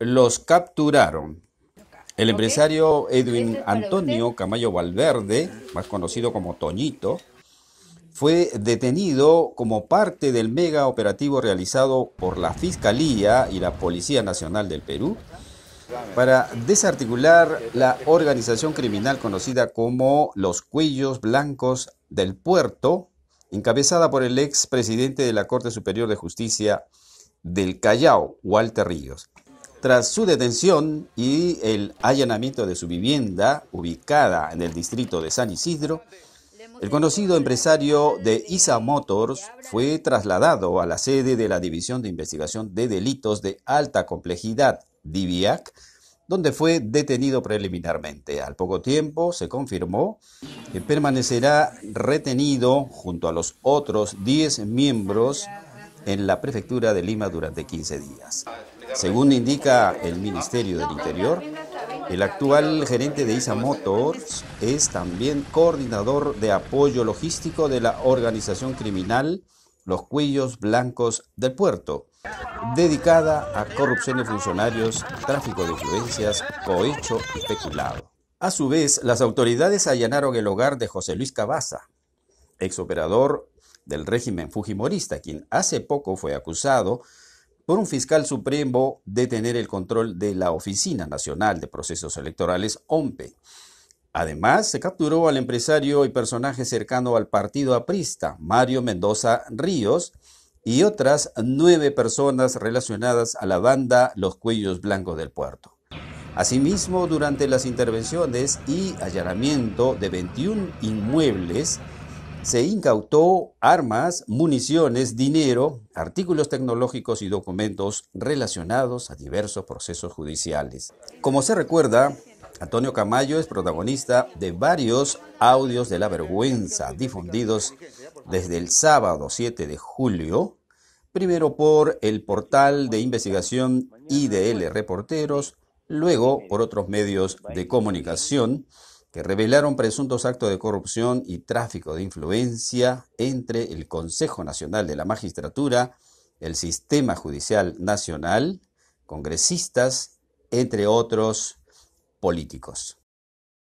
los capturaron. El empresario Edwin Antonio Camayo Valverde, más conocido como Toñito, fue detenido como parte del mega operativo realizado por la Fiscalía y la Policía Nacional del Perú para desarticular la organización criminal conocida como los Cuellos Blancos del Puerto, encabezada por el expresidente de la Corte Superior de Justicia del Callao, Walter Ríos. Tras su detención y el allanamiento de su vivienda, ubicada en el distrito de San Isidro, el conocido empresario de ISA Motors fue trasladado a la sede de la División de Investigación de Delitos de Alta Complejidad, DIVIAC, donde fue detenido preliminarmente. Al poco tiempo se confirmó que permanecerá retenido junto a los otros 10 miembros en la prefectura de Lima durante 15 días. Según indica el Ministerio del Interior, el actual gerente de ISA Motors es también coordinador de apoyo logístico de la organización criminal Los Cuellos Blancos del Puerto, dedicada a corrupción de funcionarios, tráfico de influencias, cohecho y especulado. A su vez, las autoridades allanaron el hogar de José Luis Cabaza, exoperador del régimen fujimorista, quien hace poco fue acusado por un fiscal supremo de tener el control de la Oficina Nacional de Procesos Electorales, OMPE. Además, se capturó al empresario y personaje cercano al partido aprista, Mario Mendoza Ríos, y otras nueve personas relacionadas a la banda Los Cuellos Blancos del Puerto. Asimismo, durante las intervenciones y allanamiento de 21 inmuebles, se incautó armas, municiones, dinero, artículos tecnológicos y documentos relacionados a diversos procesos judiciales. Como se recuerda, Antonio Camayo es protagonista de varios audios de la vergüenza difundidos desde el sábado 7 de julio, primero por el portal de investigación IDL Reporteros, luego por otros medios de comunicación, que revelaron presuntos actos de corrupción y tráfico de influencia entre el Consejo Nacional de la Magistratura, el Sistema Judicial Nacional, congresistas, entre otros políticos.